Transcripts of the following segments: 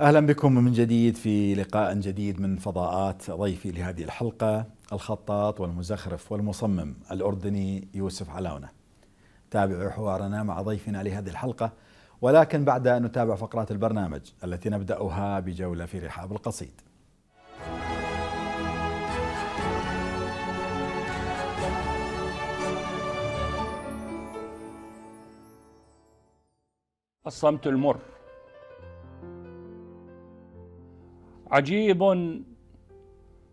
اهلا بكم من جديد في لقاء جديد من فضاءات ضيفي لهذه الحلقه الخطاط والمزخرف والمصمم الاردني يوسف علاونه. تابعوا حوارنا مع ضيفنا لهذه الحلقه ولكن بعد ان نتابع فقرات البرنامج التي نبداها بجوله في رحاب القصيد. الصمت المر عجيب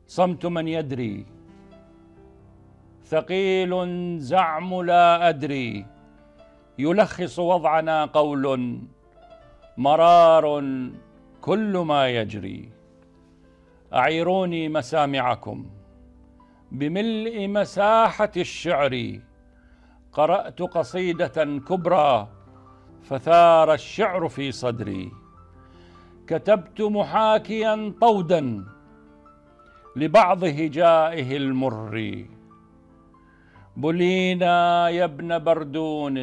صمت من يدري ثقيل زعم لا ادري يلخص وضعنا قول مرار كل ما يجري اعيروني مسامعكم بملء مساحه الشعر قرات قصيده كبرى فثار الشعر في صدري كتبت محاكيا طودا لبعض هجائه المر بلينا يا ابن بردون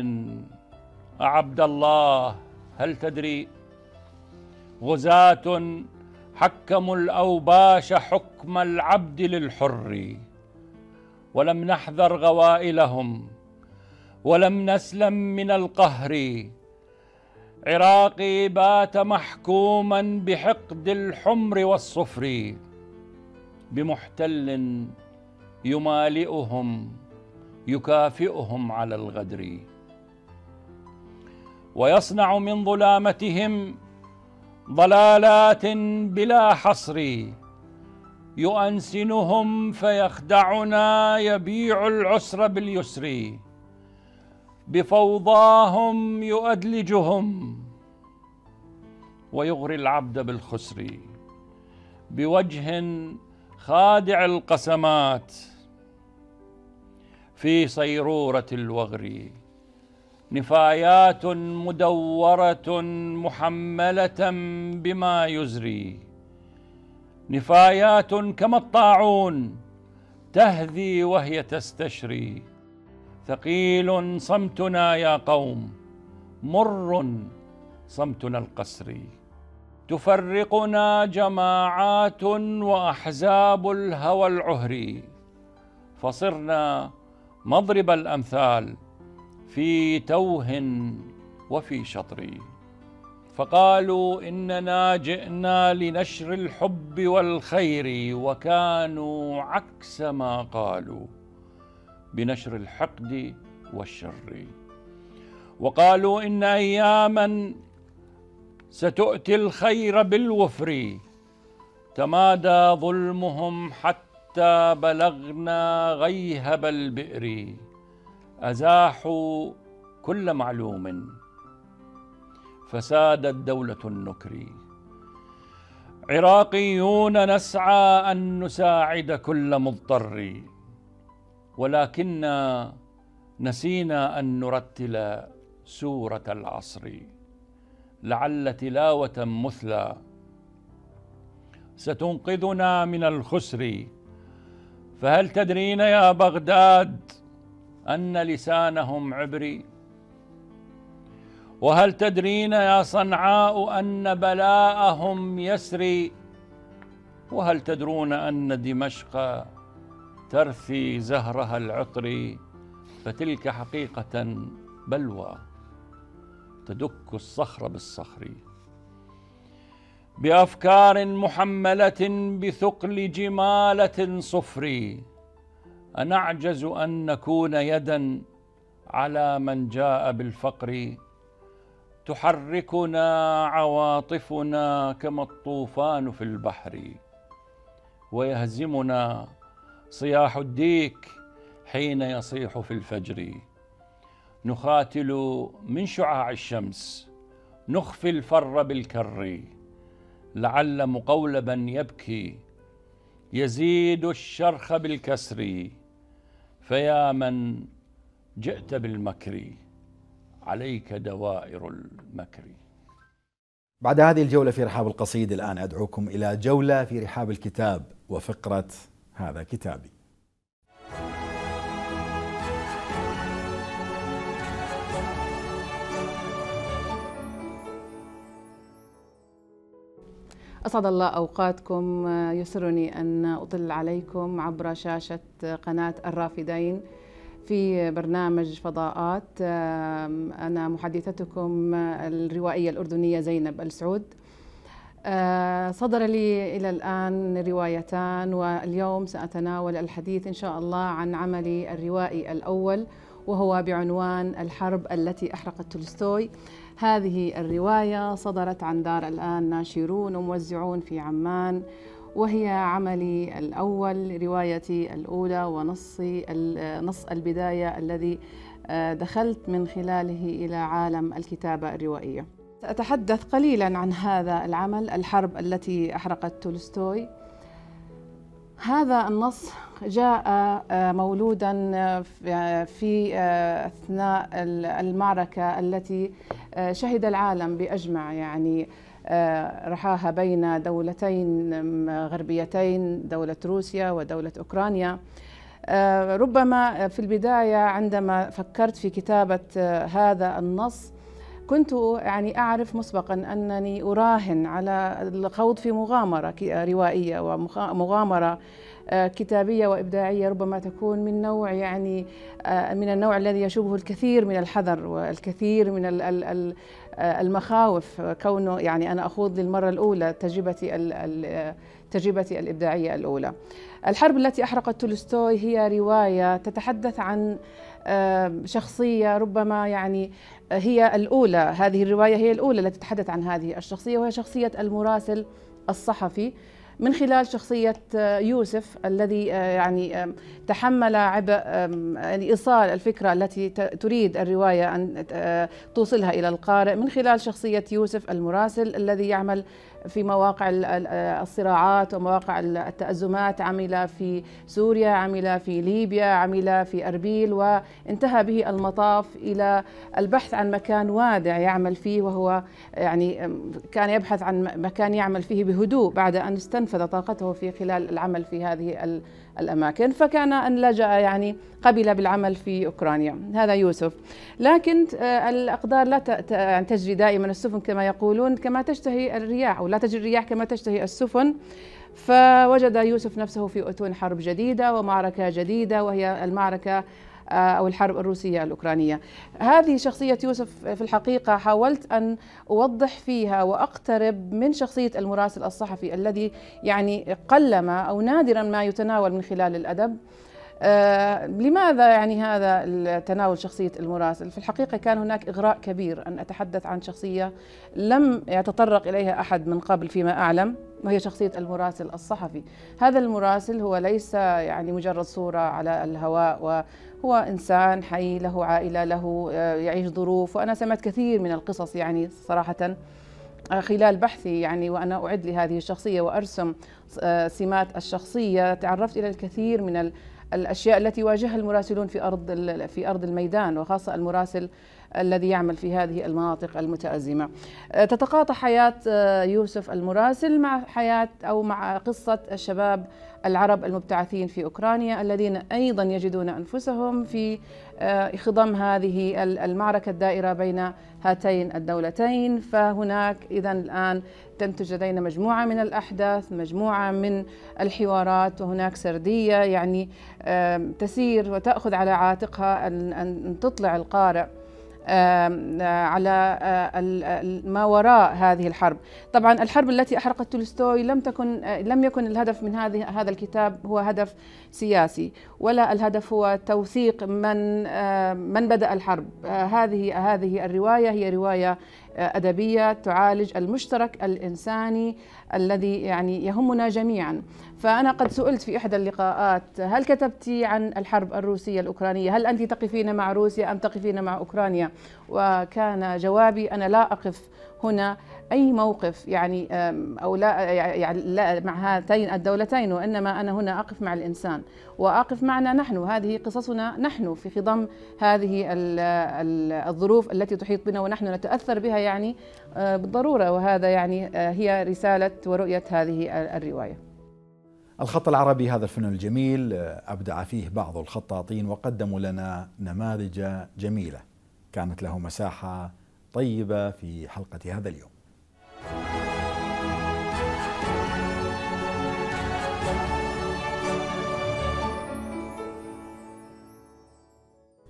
عبد الله هل تدري غزاة حكموا الأوباش حكم العبد للحر ولم نحذر غوائلهم ولم نسلم من القهر عراقي بات محكوما بحقد الحمر والصفر بمحتل يمالئهم يكافئهم على الغدر ويصنع من ظلامتهم ضلالات بلا حصر يؤنسنهم فيخدعنا يبيع العسر باليسر بفوضاهم يؤدلجهم ويغري العبد بالخسر بوجه خادع القسمات في صيروره الوغر نفايات مدوره محمله بما يزري نفايات كما الطاعون تهذي وهي تستشري ثقيل صمتنا يا قوم مر صمتنا القسري تفرقنا جماعات واحزاب الهوى العهري فصرنا مضرب الامثال في توه وفي شطر فقالوا اننا جئنا لنشر الحب والخير وكانوا عكس ما قالوا بنشر الحقد والشر وقالوا ان اياما ستؤتي الخير بالوفر تمادى ظلمهم حتى بلغنا غيهب البئر ازاحوا كل معلوم فسادت دوله النكر عراقيون نسعى ان نساعد كل مضطر ولكن نسينا أن نرتل سورة العصر لعل تلاوة مثلى ستنقذنا من الخسر فهل تدرين يا بغداد أن لسانهم عبري وهل تدرين يا صنعاء أن بلاءهم يسري وهل تدرون أن دمشق ترثي زهرها العطر فتلك حقيقة بلوى تدك الصخر بالصخر بأفكار محملة بثقل جمالة صفر أنعجز أن نكون يدا على من جاء بالفقر تحركنا عواطفنا كما الطوفان في البحر ويهزمنا صياح الديك حين يصيح في الفجر نخاتل من شعاع الشمس نخفي الفر بالكر لعل مقولبا يبكي يزيد الشرخ بالكسر فيا من جئت بالمكر عليك دوائر المكر بعد هذه الجولة في رحاب القصيد الآن أدعوكم إلى جولة في رحاب الكتاب وفقرة هذا كتابي أسعد الله أوقاتكم يسرني أن أطل عليكم عبر شاشة قناة الرافدين في برنامج فضاءات أنا محدثتكم الروائية الأردنية زينب السعود آه، صدر لي إلى الآن روايتان واليوم سأتناول الحديث إن شاء الله عن عملي الروائي الأول وهو بعنوان الحرب التي أحرقت تولستوي هذه الرواية صدرت عن دار الآن ناشرون وموزعون في عمان وهي عملي الأول روايتي الأولى ونصي نص البداية الذي آه، دخلت من خلاله إلى عالم الكتابة الروائية سأتحدث قليلا عن هذا العمل الحرب التي أحرقت تولستوي هذا النص جاء آه، مولودا آه، في آه، اثناء المعركه التي شهد العالم باجمع يعني رحاها بين دولتين غربيتين دوله روسيا ودوله اوكرانيا ربما في البدايه عندما فكرت في كتابه هذا النص كنت يعني أعرف مسبقا أنني أراهن على الخوض في مغامرة روائية ومغامرة آه، كتابية وإبداعية ربما تكون من نوع يعني آه، من النوع الذي يشوبه الكثير من الحذر والكثير من آه، المخاوف كونه يعني أنا أخوض للمرة الأولى تجربتي تجربتي الإبداعية الأولى الحرب التي أحرقت تولستوي هي رواية تتحدث عن شخصية ربما يعني هي الأولى هذه الرواية هي الأولى التي تتحدث عن هذه الشخصية وهي شخصية المراسل الصحفي من خلال شخصية آه، يوسف الذي آه، يعني تحمل عبء يعني إيصال الفكرة التي تريد الرواية أن آه، توصلها إلى القارئ من خلال شخصية يوسف المراسل الذي يعمل في مواقع الصراعات ومواقع التأزمات عمل في سوريا عمل في ليبيا عمل في أربيل وانتهى به المطاف إلى البحث عن مكان وادع يعمل فيه وهو يعني كان يبحث عن مكان يعمل فيه بهدوء بعد أن استنفذ طاقته في خلال العمل في هذه الأماكن فكان أن لجأ يعني قبل بالعمل في أوكرانيا هذا يوسف لكن آه، الأقدار لا يعني تجري دائما السفن كما يقولون كما تشتهي الرياح ولا تجري الرياح كما تشتهي السفن فوجد يوسف نفسه في أتون حرب جديدة ومعركة جديدة وهي المعركة أو الحرب الروسية الأوكرانية هذه شخصية يوسف في الحقيقة حاولت أن أوضح فيها وأقترب من شخصية المراسل الصحفي الذي يعني قلما أو نادرا ما يتناول من خلال الأدب آه لماذا يعني هذا تناول شخصية المراسل؟ في الحقيقة كان هناك إغراء كبير أن أتحدث عن شخصية لم يتطرق إليها أحد من قبل فيما أعلم وهي شخصية المراسل الصحفي هذا المراسل هو ليس يعني مجرد صورة على الهواء هو إنسان حي له عائلة له آه، يعيش ظروف وأنا سمعت كثير من القصص يعني صراحة آه، خلال بحثي يعني وأنا أعد لهذه الشخصية وأرسم آه، سمات الشخصية تعرفت إلى الكثير من الأشياء التي واجهها المراسلون في أرض في أرض الميدان وخاصة المراسل الذي يعمل في هذه المناطق المتأزمة تتقاطع حياة يوسف المراسل مع حياة أو مع قصة الشباب العرب المبتعثين في أوكرانيا الذين أيضا يجدون أنفسهم في آه، خضم هذه المعركة الدائرة بين هاتين الدولتين فهناك إذا الآن تنتج لدينا مجموعة من الأحداث مجموعة من الحوارات وهناك سردية يعني تسير وتأخذ على عاتقها أن تطلع القارئ على ما وراء هذه الحرب طبعا الحرب التي احرقت تولستوي لم تكن لم يكن الهدف من هذه هذا الكتاب هو هدف سياسي ولا الهدف هو توثيق من من بدا الحرب هذه هذه الروايه هي روايه ادبيه تعالج المشترك الانساني الذي يعني يهمنا جميعا فأنا قد سئلت في إحدى اللقاءات هل كتبتي عن الحرب الروسية الأوكرانية هل أنت تقفين مع روسيا أم تقفين مع أوكرانيا وكان جوابي أنا لا أقف هنا أي موقف يعني أو لا يعني لا مع هاتين الدولتين وإنما أنا هنا أقف مع الإنسان وأقف معنا نحن هذه قصصنا نحن في خضم هذه الظروف التي تحيط بنا ونحن نتأثر بها يعني آه، بالضرورة وهذا يعني آه، هي رسالة ورؤية هذه الرواية الخط العربي هذا الفن الجميل آه، أبدع فيه بعض الخطاطين وقدموا لنا نماذج جميلة كانت له مساحة طيبة في حلقة هذا اليوم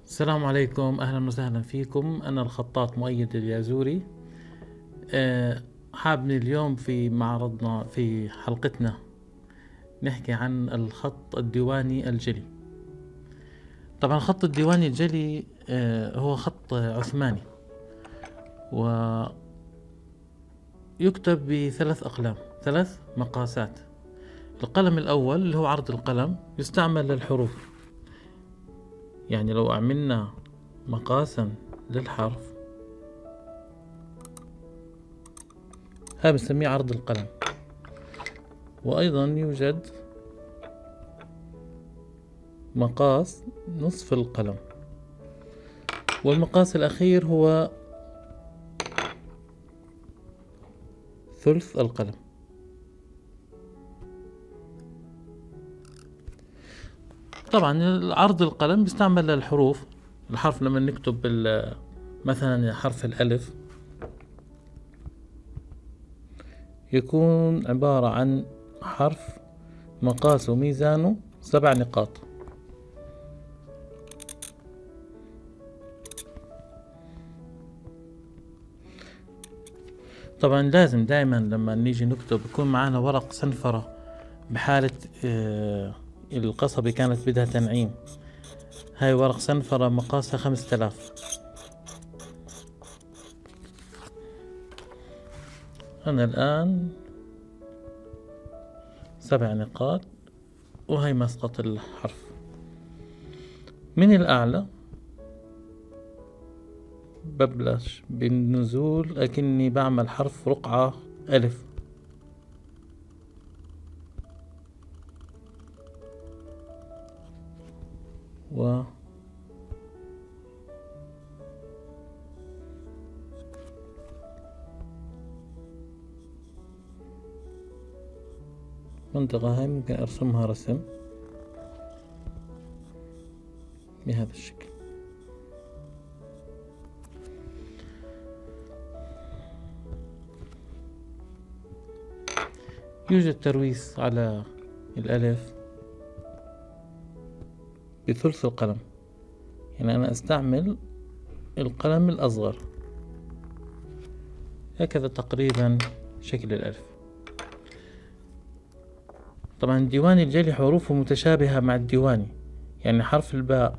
السلام عليكم أهلا وسهلا فيكم أنا الخطاط مؤيد اليازوري آه، حابني اليوم في معرضنا في حلقتنا نحكي عن الخط الديواني الجلي طبعا الخط الديواني الجلي آه، هو خط عثماني و يكتب بثلاث أقلام ثلاث مقاسات القلم الأول اللي هو عرض القلم يستعمل للحروف يعني لو عملنا مقاسا للحرف هذا بنسميه عرض القلم وأيضا يوجد مقاس نصف القلم والمقاس الأخير هو ثلث القلم طبعا عرض القلم بيستعمل للحروف الحرف لما نكتب مثلا حرف الألف يكون عبارة عن حرف مقاسه وميزانه سبع نقاط طبعا لازم دائما لما نيجي نكتب يكون معنا ورق سنفرة بحالة آه، القصبة كانت بدها تنعيم هاي ورق سنفرة مقاسها خمسة آلاف أنا الآن سبع نقاط وهي مسقط الحرف من الأعلى ببلش بالنزول لكني بعمل حرف رقعة ألف و المنطقة هاي ممكن أرسمها رسم بهذا الشكل يوجد ترويس على الألف بثلث القلم يعني أنا أستعمل القلم الأصغر هكذا تقريبا شكل الألف طبعا الديواني الجلي حروفه متشابهة مع الديواني يعني حرف الباء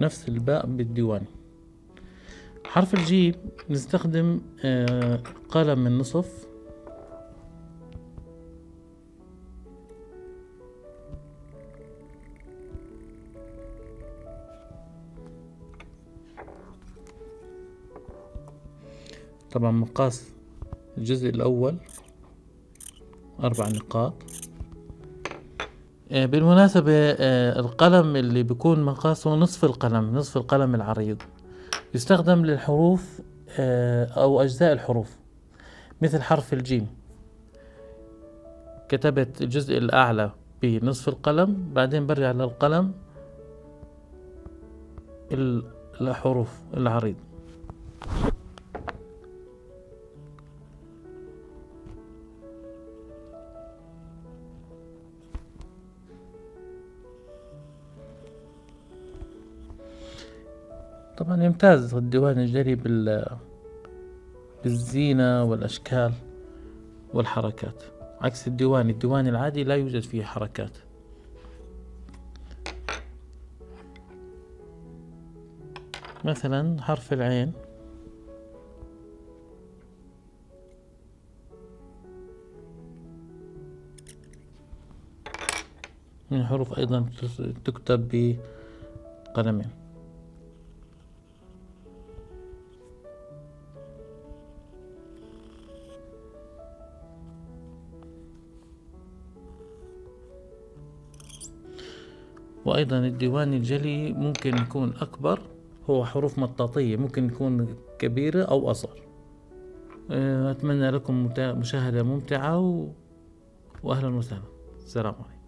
نفس الباء بالديواني حرف الجيم نستخدم آه، قلم النصف طبعا مقاس الجزء الأول أربع نقاط آه، بالمناسبة آه، القلم اللي بيكون مقاسه نصف القلم نصف القلم العريض يستخدم للحروف آه، أو أجزاء الحروف مثل حرف الجيم كتبت الجزء الأعلى بنصف القلم بعدين برجع للقلم الحروف العريض يمتاز الديوان الجري بال بالزينة والأشكال والحركات عكس الديوان الديوان العادي لا يوجد فيه حركات مثلا حرف العين من حروف أيضا تكتب بقلمين وأيضا الديوان الجلي ممكن يكون أكبر هو حروف مطاطية ممكن يكون كبيرة أو أصغر أتمنى لكم مشاهدة ممتعة وأهلا وسهلا السلام عليكم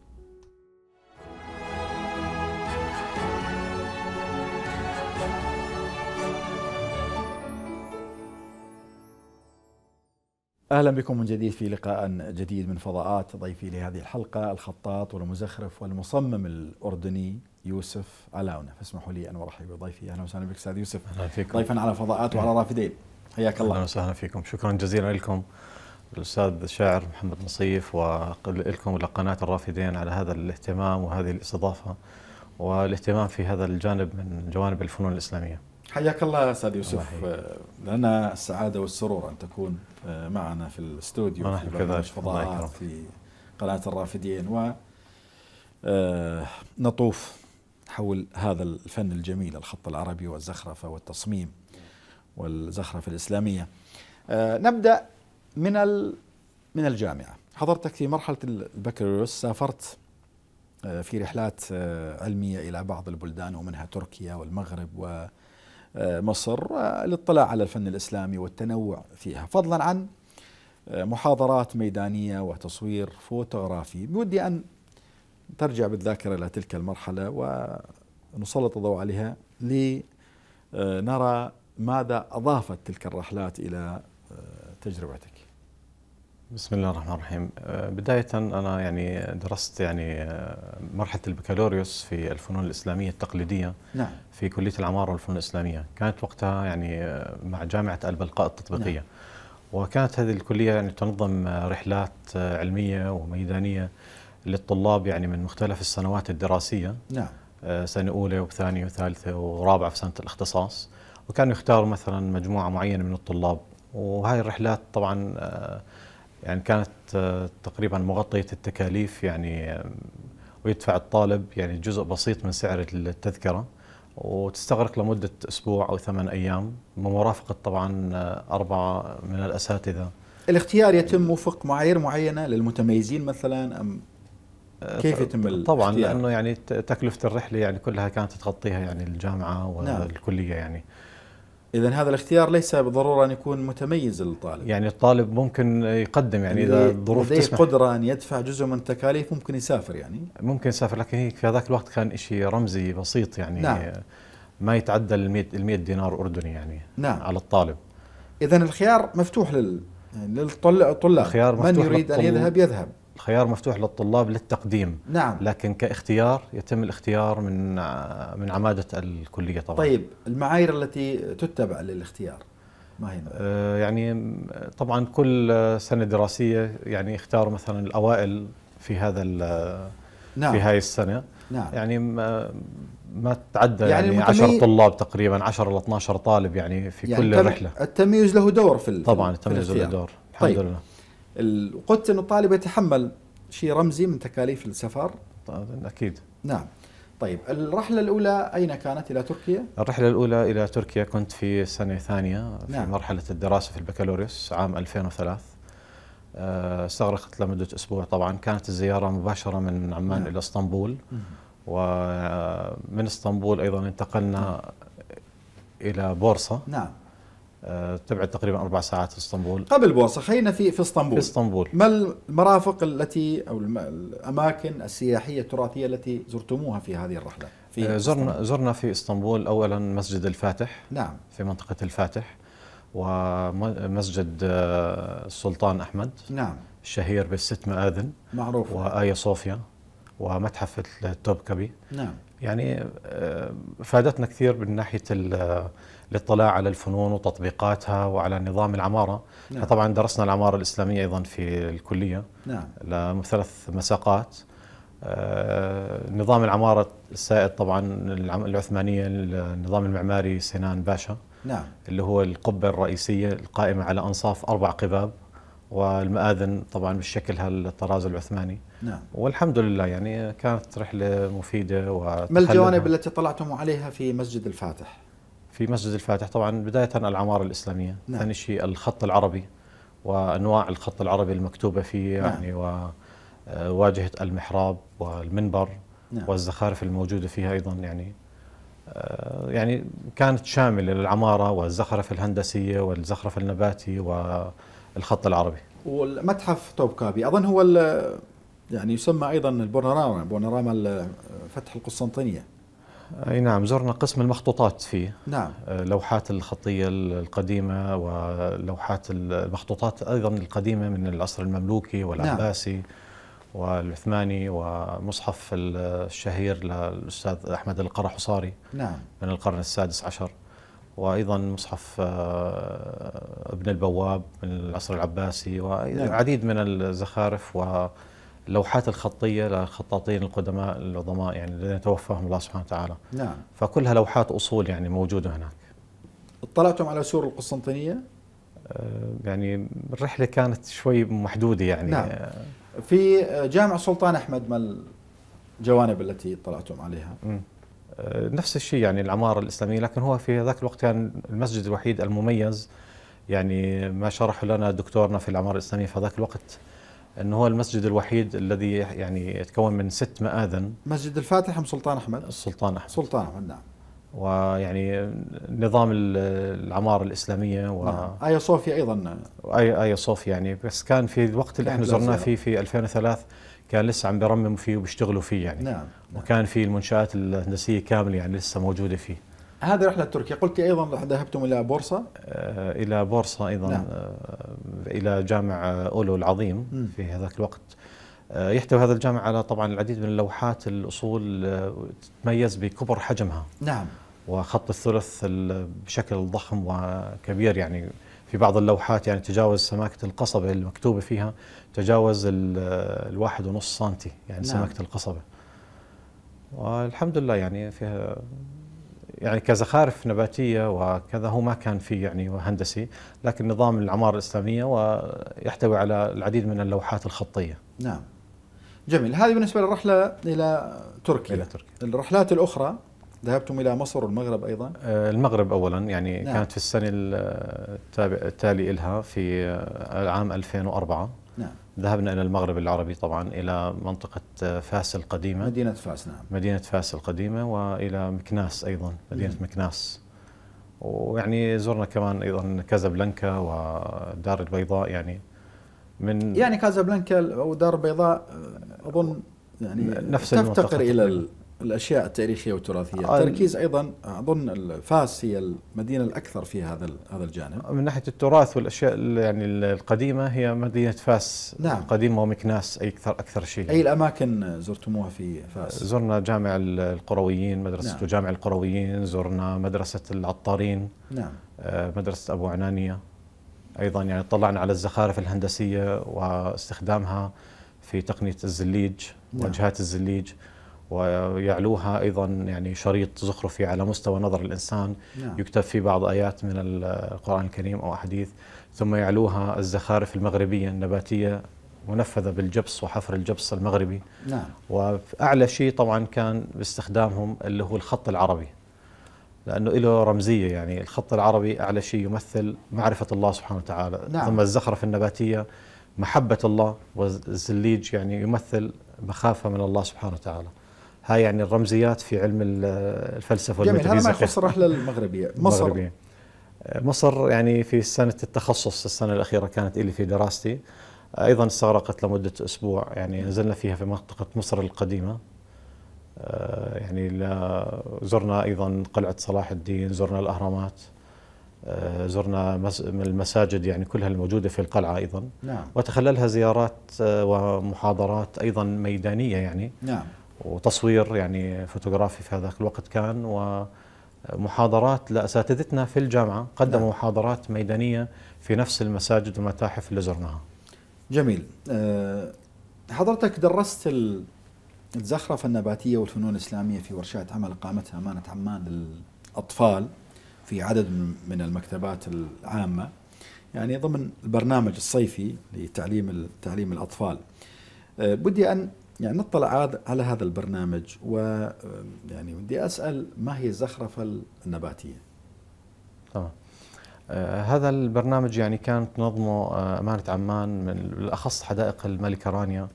اهلا بكم من جديد في لقاء جديد من فضاءات ضيفي لهذه الحلقه الخطاط والمزخرف والمصمم الاردني يوسف علاونه فاسمحوا لي ان ارحب بضيفي اهلا وسهلا بك استاذ يوسف اهلا فيكم ضيفا على فضاءات وعلى رافدين حياك الله اهلا وسهلا فيكم شكرا جزيلا لكم الاستاذ الشاعر محمد نصيف ولكم ولقناه الرافدين على هذا الاهتمام وهذه الاستضافه والاهتمام في هذا الجانب من جوانب الفنون الاسلاميه حياك الله استاذ يوسف آه، لنا السعاده والسرور ان تكون آه، معنا في الاستوديو في برنامج فضاء في قناه الرافدين و آه، نطوف حول هذا الفن الجميل الخط العربي والزخرفه والتصميم والزخرفه الاسلاميه نبدا من من الجامعه حضرتك في مرحله البكالوريوس سافرت في رحلات علميه الى بعض البلدان ومنها تركيا والمغرب و آه، مصر للاطلاع آه، على الفن الإسلامي والتنوع فيها فضلا عن آه، محاضرات ميدانية وتصوير فوتوغرافي بودي أن ترجع بالذاكرة إلى تلك المرحلة ونسلط الضوء عليها لنرى ماذا أضافت تلك الرحلات إلى تجربتك بسم الله الرحمن الرحيم آه، بداية أنا يعني درست يعني آه، مرحلة البكالوريوس في الفنون الإسلامية التقليدية نعم. في كلية العمارة والفنون الإسلامية كانت وقتها يعني آه، مع جامعة البلقاء التطبيقية نعم. وكانت هذه الكلية يعني تنظم رحلات علمية وميدانية للطلاب يعني من مختلف السنوات الدراسية نعم. سنة أولى وثانية وثالثة ورابعة في سنة الاختصاص وكانوا يختاروا مثلا مجموعة معينة من الطلاب وهذه الرحلات طبعا يعني كانت آه، تقريبا مغطية التكاليف يعني ويدفع الطالب يعني جزء بسيط من سعر التذكرة وتستغرق لمدة أسبوع أو ثمان أيام بمرافقة طبعا آه، أربعة من الأساتذة الاختيار يتم وفق معايير معينة للمتميزين مثلا أم آه، كيف يتم طبعا لانه يعني تكلفه الرحله يعني كلها كانت تغطيها يعني الجامعه نعم. والكليه يعني اذا هذا الاختيار ليس بالضروره ان يكون متميز للطالب يعني الطالب ممكن يقدم يعني اذا الظروف تسمح قدره ان يدفع جزء من التكاليف ممكن يسافر يعني ممكن يسافر لكن هيك في هذاك الوقت كان شيء رمزي بسيط يعني نعم. ما يتعدى ال 100 دينار اردني يعني نعم. على الطالب اذا الخيار مفتوح لل يعني للطلاب خيار مفتوح من يريد ان يذهب يذهب خيار مفتوح للطلاب للتقديم نعم لكن كاختيار يتم الاختيار من من عماده الكليه طبعا طيب المعايير التي تتبع للاختيار ما هي؟ آه يعني طبعا كل سنه دراسيه يعني يختاروا مثلا الاوائل في هذا نعم. في هاي السنه نعم يعني ما, ما تعدى يعني, يعني 10 طلاب تقريبا 10 ل 12 طالب يعني في يعني كل الرحله التمييز له دور في طبعا التمييز له دور الحمد طيب. لله وقلت انه الطالب يتحمل شيء رمزي من تكاليف السفر أكيد نعم طيب الرحلة الأولى أين كانت إلى تركيا؟ الرحلة الأولى إلى تركيا كنت في سنة ثانية في نعم. مرحلة الدراسة في البكالوريوس عام 2003 آه، استغرقت لمدة أسبوع طبعا كانت الزيارة مباشرة من عمان نعم. إلى اسطنبول ومن آه، اسطنبول أيضا انتقلنا نعم. إلى بورصة نعم آه، تبعد تقريبا اربع ساعات في اسطنبول قبل بوصه خلينا في في اسطنبول في اسطنبول ما المرافق التي او الاماكن السياحيه التراثيه التي زرتموها في هذه الرحله؟ في آه، زرنا اسطنبول. زرنا في اسطنبول اولا مسجد الفاتح نعم في منطقه الفاتح ومسجد آه، السلطان احمد نعم الشهير بالست مآذن معروف وآية صوفيا ومتحف التوبكبي نعم يعني فادتنا كثير من ناحيه للاطلاع على الفنون وتطبيقاتها وعلى نظام العمارة نعم. طبعا درسنا العمارة الإسلامية أيضا في الكلية نعم. لثلاث مساقات آه، نظام العمارة السائد طبعا العثمانية النظام المعماري سنان باشا نعم. اللي هو القبة الرئيسية القائمة على أنصاف أربع قباب والمآذن طبعا بالشكل هالطراز العثماني نعم. والحمد لله يعني كانت رحلة مفيدة ما الجوانب التي طلعتم عليها في مسجد الفاتح؟ في مسجد الفاتح طبعا بداية العمارة الإسلامية نعم. ثاني شيء الخط العربي وأنواع الخط العربي المكتوبة فيه نعم. يعني نعم. وواجهة آه، المحراب والمنبر نعم. والزخارف الموجودة فيها أيضا يعني آه، يعني كانت شاملة للعمارة والزخرف الهندسية والزخرف النباتي والخط العربي والمتحف توبكابي أظن هو يعني يسمى أيضا البونراما بونراما آه، فتح القسطنطينية أي نعم زرنا قسم المخطوطات فيه نعم آه، لوحات الخطية القديمة ولوحات المخطوطات أيضا القديمة من العصر المملوكي نعم. والعباسي نعم. والعثماني ومصحف الشهير للأستاذ أحمد القرحصاري نعم. من القرن السادس عشر وأيضا مصحف آه، ابن البواب من العصر العباسي وعديد نعم. من الزخارف و اللوحات الخطيه للخطاطين القدماء العظماء يعني الذين توفاهم الله سبحانه وتعالى نعم فكلها لوحات اصول يعني موجوده هناك اطلعتم على سور القسطنطينيه آه، يعني الرحله كانت شوي محدوده يعني نعم. آه. في جامع سلطان احمد ما الجوانب التي اطلعتم عليها؟ م. آه، نفس الشيء يعني العماره الاسلاميه لكن هو في ذاك الوقت كان المسجد الوحيد المميز يعني ما شرحه لنا دكتورنا في العماره الاسلاميه في ذاك الوقت انه هو المسجد الوحيد الذي يعني يتكون من ست مآذن مسجد الفاتح ام سلطان احمد؟ السلطان احمد سلطان احمد نعم ويعني نظام العمارة الإسلامية و نعم. آيا صوفيا أيضا آيا, آيا صوفيا يعني بس كان في الوقت اللي احنا زرناه فيه في 2003 كان لسه عم بيرمموا فيه وبيشتغلوا فيه يعني نعم. وكان في المنشآت الهندسية كاملة يعني لسه موجودة فيه هذه رحلة تركيا قلت إيه أيضا ذهبتم إلى بورصة آه إلى بورصة أيضا نعم. آه الى جامع اولو العظيم في هذاك الوقت آه، يحتوي هذا الجامع على طبعا العديد من اللوحات الاصول آه، تتميز بكبر حجمها نعم وخط الثلث بشكل ضخم وكبير يعني في بعض اللوحات يعني تجاوز سماكة القصبة المكتوبة فيها تجاوز الواحد ونص سنتي يعني نعم. سماكة القصبة والحمد لله يعني فيها يعني كزخارف نباتيه وكذا هو ما كان في يعني هندسي لكن نظام العماره الاسلاميه ويحتوي على العديد من اللوحات الخطيه. نعم. جميل هذه بالنسبه للرحله الى تركيا. الى تركيا. الرحلات الاخرى ذهبتم الى مصر والمغرب ايضا؟ آه، المغرب اولا يعني نعم. كانت في السنه التالي لها في آه، عام 2004 ذهبنا إلى المغرب العربي طبعا إلى منطقة آه، فاس القديمة مدينة فاس نعم مدينة فاس القديمة وإلى مكناس أيضا مدينة مم. مكناس ويعني زرنا كمان أيضا كازابلانكا ودار البيضاء يعني من يعني كازابلانكا ودار البيضاء آه، أظن يعني نفس تفتقر إلى الاشياء التاريخيه والتراثيه، التركيز آه، ايضا اظن فاس هي المدينه الاكثر في هذا هذا الجانب. من ناحيه التراث والاشياء يعني القديمه هي مدينه فاس نعم. القديمه ومكناس اكثر اكثر شيء. اي الاماكن زرتموها في فاس؟ زرنا جامع القرويين، مدرسه نعم. جامع القرويين، زرنا مدرسه العطارين. نعم. آه، مدرسه ابو عنانيه. ايضا يعني طلعنا على الزخارف الهندسيه واستخدامها في تقنيه الزليج، نعم. واجهات الزليج. ويعلوها ايضا يعني شريط زخرفي على مستوى نظر الانسان نعم. يكتب في بعض ايات من القران الكريم او احاديث ثم يعلوها الزخارف المغربيه النباتيه منفذه بالجبس وحفر الجبس المغربي نعم واعلى شيء طبعا كان باستخدامهم اللي هو الخط العربي لانه له رمزيه يعني الخط العربي اعلى شيء يمثل معرفه الله سبحانه وتعالى نعم. ثم الزخرف النباتيه محبه الله والزليج يعني يمثل مخافه من الله سبحانه وتعالى هاي يعني الرمزيات في علم الفلسفه والميتافيزيقا جميل هذا ما يخص الرحله المغربيه مصر المغربية. مصر يعني في سنه التخصص السنه الاخيره كانت لي في دراستي ايضا استغرقت لمده اسبوع يعني نزلنا فيها في منطقه مصر القديمه آه، يعني زرنا ايضا قلعه صلاح الدين زرنا الاهرامات آه، زرنا المساجد يعني كلها الموجوده في القلعه ايضا نعم وتخللها زيارات آه، ومحاضرات ايضا ميدانيه يعني نعم وتصوير يعني فوتوغرافي في هذاك الوقت كان ومحاضرات لأساتذتنا في الجامعة قدموا نعم. محاضرات ميدانية في نفس المساجد والمتاحف اللي زرناها جميل أه، حضرتك درست الزخرفة النباتية والفنون الإسلامية في ورشات عمل قامتها أمانة عمان للأطفال في عدد من المكتبات العامة يعني ضمن البرنامج الصيفي لتعليم تعليم الأطفال أه، بدي أن يعني نطلع على هذا البرنامج و يعني ودي اسال ما هي الزخرفه النباتيه؟ تمام آه هذا البرنامج يعني كانت تنظمه آه امانه عمان من بالاخص حدائق الملكه رانيا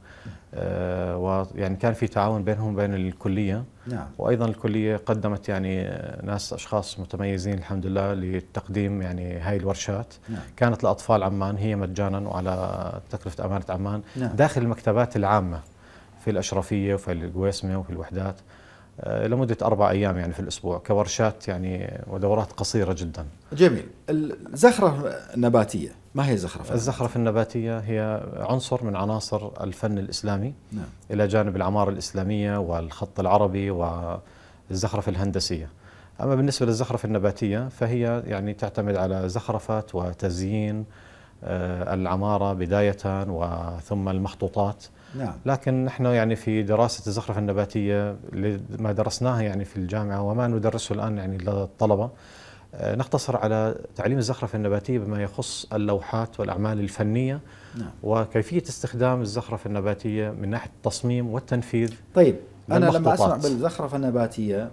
آه ويعني كان في تعاون بينهم وبين الكليه نعم. وايضا الكليه قدمت يعني آه، ناس اشخاص متميزين الحمد لله لتقديم يعني هاي الورشات نعم. كانت لاطفال عمان هي مجانا وعلى تكلفه امانه عمان نعم. داخل المكتبات العامه في الأشرفية وفي القويسمة وفي الوحدات آه، لمدة أربع أيام يعني في الأسبوع كورشات يعني ودورات قصيرة جدا جميل الزخرة النباتية ما هي الزخرفة؟ الزخرفة النباتية هي عنصر من عناصر الفن الإسلامي نعم. إلى جانب العمارة الإسلامية والخط العربي والزخرفة الهندسية أما بالنسبة للزخرفة النباتية فهي يعني تعتمد على زخرفة وتزيين آه، العمارة بداية وثم المخطوطات نعم. لكن نحن يعني في دراسة الزخرفة النباتية ما درسناها يعني في الجامعة وما ندرسه الآن يعني للطلبة آه، نقتصر على تعليم الزخرفة النباتية بما يخص اللوحات والأعمال الفنية نعم. وكيفية استخدام الزخرفة النباتية من ناحية التصميم والتنفيذ طيب أنا لما أسمع بالزخرفة النباتية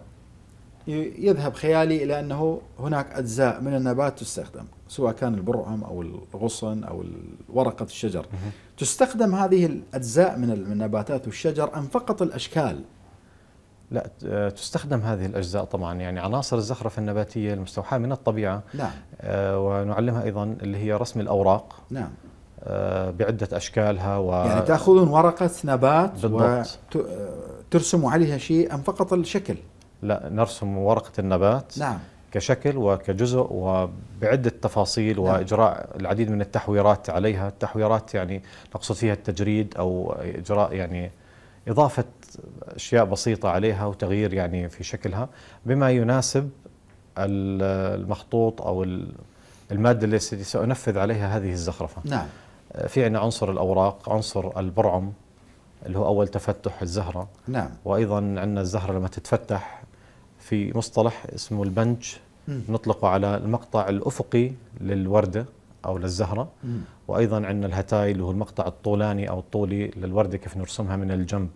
يذهب خيالي إلى أنه هناك أجزاء من النبات تستخدم سواء كان البرعم أو الغصن أو ورقة الشجر تستخدم هذه الأجزاء من النباتات والشجر أم فقط الأشكال؟ لا آه، تستخدم هذه الاجزاء طبعا يعني عناصر الزخرفه النباتيه المستوحاه من الطبيعه نعم آه، ونعلمها ايضا اللي هي رسم الاوراق نعم آه، بعده اشكالها و يعني تاخذون ورقه نبات بالضبط وترسموا عليها شيء ام فقط الشكل؟ لا نرسم ورقه النبات نعم كشكل وكجزء وبعدة تفاصيل نعم. وإجراء العديد من التحويرات عليها التحويرات يعني نقصد فيها التجريد أو إجراء يعني إضافة أشياء بسيطة عليها وتغيير يعني في شكلها بما يناسب المخطوط أو المادة التي سأنفذ عليها هذه الزخرفة نعم في عندنا عنصر الأوراق عنصر البرعم اللي هو أول تفتح الزهرة نعم وأيضا عندنا الزهرة لما تتفتح في مصطلح اسمه البنج نطلقه على المقطع الأفقي للوردة أو للزهرة وأيضا عندنا الهتاي اللي هو المقطع الطولاني أو الطولي للوردة كيف نرسمها من الجنب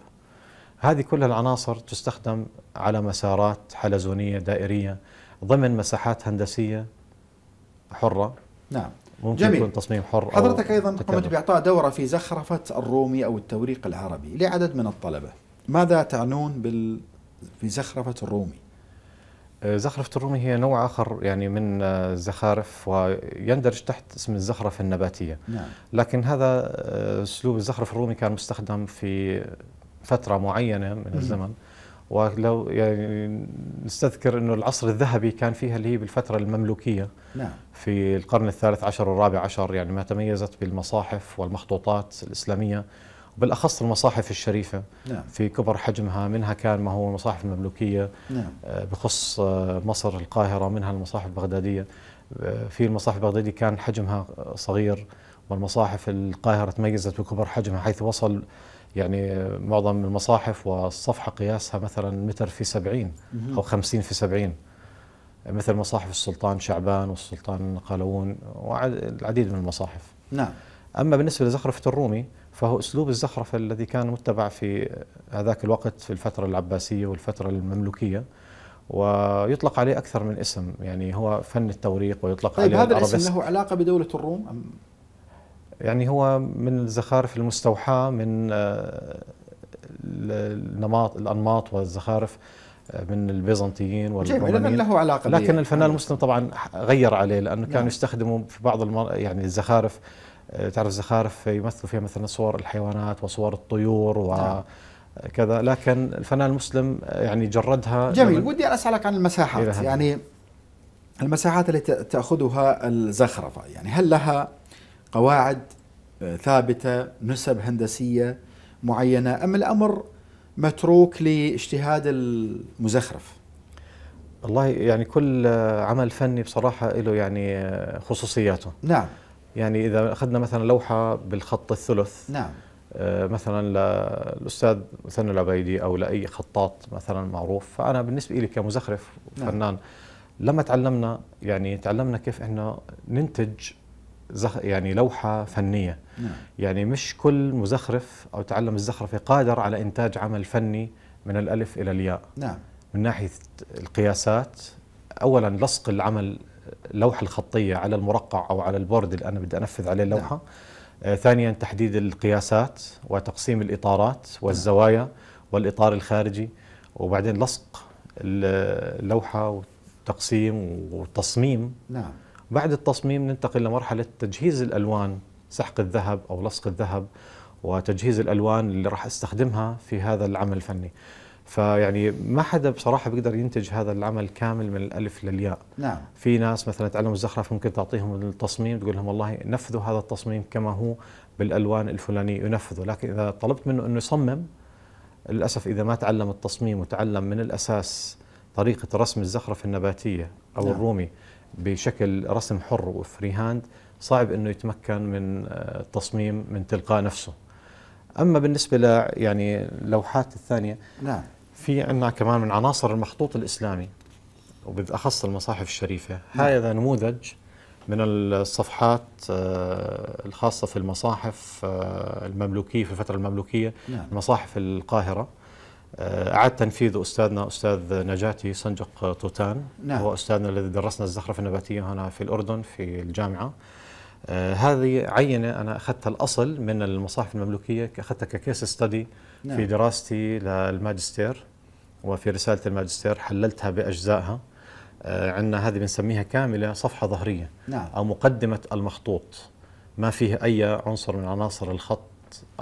هذه كلها العناصر تستخدم على مسارات حلزونية دائرية ضمن مساحات هندسية حرة نعم ممكن جميل. يكون تصميم حر حضرتك ايضا قمت باعطاء دوره في زخرفه الرومي او التوريق العربي لعدد من الطلبه ماذا تعنون بال في زخرفه الرومي آه، زخرفة الرومي هي نوع آخر يعني من الزخارف آه، ويندرج تحت اسم الزخرفة النباتية نعم. لكن هذا آه، أسلوب الزخرف الرومي كان مستخدم في فترة معينة من الزمن ولو يعني نستذكر انه العصر الذهبي كان فيها اللي هي بالفتره المملوكيه نعم. في القرن الثالث عشر والرابع عشر يعني ما تميزت بالمصاحف والمخطوطات الاسلاميه بالاخص المصاحف الشريفه نعم. في كبر حجمها منها كان ما هو المصاحف المملوكيه نعم. آه، بخص آه، مصر القاهره منها المصاحف البغداديه آه، في المصاحف البغداديه كان حجمها صغير والمصاحف القاهره تميزت بكبر حجمها حيث وصل يعني معظم المصاحف والصفحه قياسها مثلا متر في 70 او 50 في 70 مثل مصاحف السلطان شعبان والسلطان قلاوون والعديد من المصاحف نعم اما بالنسبه لزخرفه الرومي فهو أسلوب الزخرفة الذي كان متبع في هذاك الوقت في الفترة العباسية والفترة المملوكية ويطلق عليه أكثر من اسم يعني هو فن التوريق ويطلق طيب عليه هذا الاسم له علاقة بدولة الروم أم؟ يعني هو من الزخارف المستوحاة من آه، النماط الأنماط والزخارف آه، من البيزنطيين والرومانيين له علاقة لكن الفنان المسلم طبعا غير عليه لأنه كانوا نعم. يستخدموا في بعض يعني الزخارف تعرف الزخارف يمثلوا فيها مثلا صور الحيوانات وصور الطيور و نعم. كذا لكن الفنان المسلم يعني جردها جميل ودي أسألك عن المساحات يعني المساحات التي تأخذها الزخرفة يعني هل لها قواعد آه، ثابتة نسب هندسية معينة أم الأمر متروك لاجتهاد المزخرف والله يعني كل عمل فني بصراحة له يعني خصوصياته نعم يعني اذا اخذنا مثلا لوحه بالخط الثلث نعم آه، مثلا للاستاذ مثنى العبيدي او لاي خطاط مثلا معروف فانا بالنسبه لي كمزخرف وفنان نعم. لما تعلمنا يعني تعلمنا كيف احنا ننتج زخ يعني لوحه فنيه نعم. يعني مش كل مزخرف او تعلم الزخرفه قادر على انتاج عمل فني من الالف الى الياء نعم من ناحيه القياسات اولا لصق العمل اللوحه الخطيه على المرقع او على البورد اللي انا بدي انفذ عليه نعم. اللوحه نعم. آه ثانيا تحديد القياسات وتقسيم الاطارات والزوايا والاطار الخارجي وبعدين لصق اللوحه وتقسيم وتصميم نعم بعد التصميم ننتقل لمرحله تجهيز الالوان سحق الذهب او لصق الذهب وتجهيز الالوان اللي راح استخدمها في هذا العمل الفني فيعني ما حدا بصراحه بيقدر ينتج هذا العمل كامل من الالف للياء نعم في ناس مثلا تعلموا الزخرف ممكن تعطيهم التصميم تقول لهم والله نفذوا هذا التصميم كما هو بالالوان الفلانيه ينفذوا لكن اذا طلبت منه انه يصمم للاسف اذا ما تعلم التصميم وتعلم من الاساس طريقه رسم الزخرف النباتيه او نعم. الرومي بشكل رسم حر وفري هاند صعب انه يتمكن من التصميم آه، من تلقاء نفسه اما بالنسبه ل يعني اللوحات الثانيه نعم في عندنا كمان من عناصر المخطوط الاسلامي وبالاخص المصاحف الشريفه نعم. هذا نموذج من الصفحات آه، الخاصه في المصاحف آه، المملوكيه في الفتره المملوكيه نعم. مصاحف القاهره آه، اعاد تنفيذه استاذنا استاذ نجاتي سنجق توتان نعم. هو استاذنا الذي درسنا الزخرفه النباتيه هنا في الاردن في الجامعه هذه عينة أنا أخذتها الأصل من المصاحف المملوكية أخذتها ككيس ستدي نعم. في دراستي للماجستير وفي رسالة الماجستير حللتها بأجزائها آه، عندنا هذه بنسميها كاملة صفحة ظهرية نعم. أو مقدمة المخطوط ما فيه أي عنصر من عناصر الخط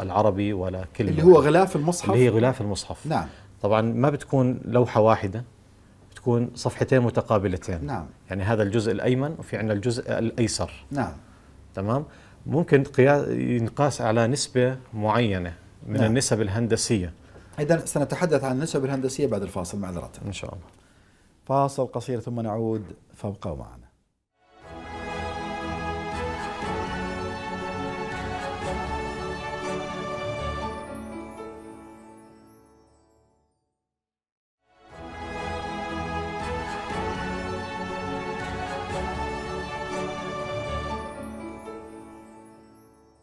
العربي ولا كلمة اللي هو غلاف المصحف اللي هي غلاف المصحف نعم طبعا ما بتكون لوحة واحدة بتكون صفحتين متقابلتين نعم يعني هذا الجزء الأيمن وفي عندنا الجزء الأيسر نعم تمام ممكن ينقاس على نسبة معينة من نعم. النسب الهندسية إذا سنتحدث عن النسب الهندسية بعد الفاصل معذرة إن شاء الله فاصل قصير ثم نعود فابقوا معنا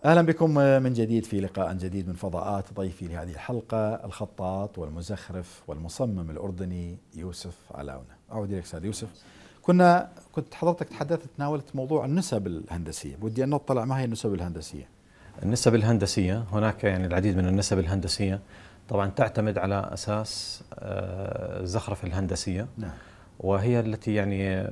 اهلا بكم من جديد في لقاء جديد من فضاءات ضيفي لهذه الحلقه الخطاط والمزخرف والمصمم الاردني يوسف علاونه. اعود اليك استاذ يوسف. كنا كنت حضرتك تحدثت تناولت موضوع النسب الهندسيه، بودي ان نطلع ما هي النسب الهندسيه؟ النسب الهندسيه هناك يعني العديد من النسب الهندسيه طبعا تعتمد على اساس آه، الزخرفه الهندسيه. نعم. وهي التي يعني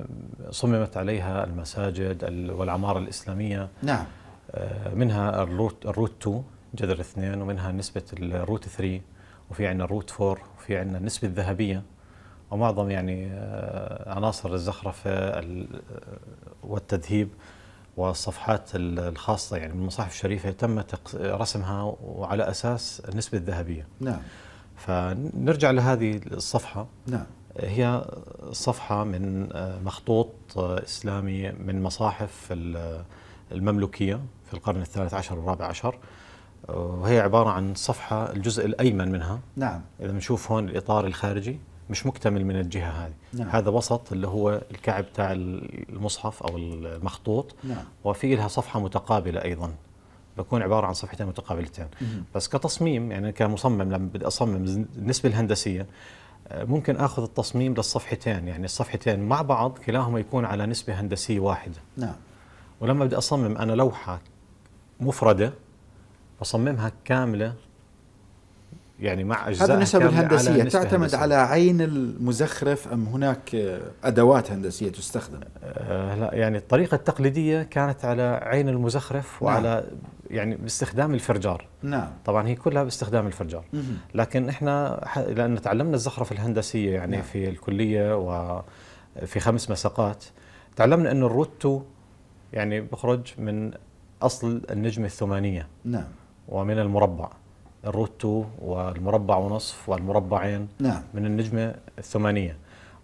صممت عليها المساجد والعمارة الإسلامية نعم آه، منها الروت الروت 2 جذر 2 ومنها نسبة الروت 3 وفي عندنا الروت 4 وفي عندنا النسبة الذهبية ومعظم يعني آه، عناصر الزخرفة آه، والتذهيب والصفحات الخاصة يعني من المصاحف الشريفة تم رسمها وعلى أساس النسبة الذهبية نعم فنرجع لهذه الصفحة نعم هي صفحة من مخطوط إسلامي من مصاحف المملوكية في القرن الثالث عشر والرابع عشر وهي آه، عبارة عن صفحة الجزء الأيمن منها نعم إذا بنشوف هون الإطار الخارجي مش مكتمل من الجهة هذه نعم. هذا وسط اللي هو الكعب تاع المصحف أو المخطوط نعم. وفي لها صفحة متقابلة أيضا بكون عبارة عن صفحتين متقابلتين مم. بس كتصميم يعني كمصمم لما بدي أصمم النسبة الهندسية آه، ممكن اخذ التصميم للصفحتين يعني الصفحتين مع بعض كلاهما يكون على نسبه هندسيه واحده نعم ولما بدي اصمم انا لوحه مفردة بصممها كاملة يعني مع أجزاء هذا النسب الهندسية على تعتمد هندسية. على عين المزخرف أم هناك أدوات هندسية تستخدم؟ آه لا يعني الطريقة التقليدية كانت على عين المزخرف نعم. وعلى يعني باستخدام الفرجار نعم طبعا هي كلها باستخدام الفرجار مه. لكن احنا لأن تعلمنا الزخرفة الهندسية يعني نعم. في الكلية وفي خمس مساقات تعلمنا أن الروتو يعني بخرج من أصل النجمة الثمانية نعم ومن المربع 2 والمربع ونصف والمربعين نعم. من النجمة الثمانية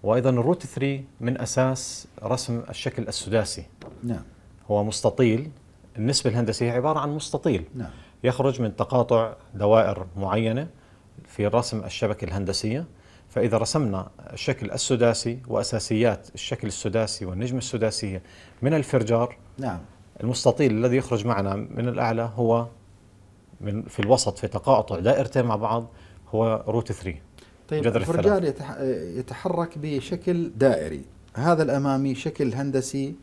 وأيضا الروت 3 من أساس رسم الشكل السداسي نعم. هو مستطيل النسبة الهندسية عبارة عن مستطيل نعم. يخرج من تقاطع دوائر معينة في رسم الشبكة الهندسية فإذا رسمنا الشكل السداسي وأساسيات الشكل السداسي والنجمة السداسية من الفرجار نعم المستطيل الذي يخرج معنا من الأعلى هو من في الوسط في تقاطع دائرتين مع بعض هو روت 3 طيب جذر الفرجال يتح... يتحرك بشكل دائري هذا الأمامي شكل هندسي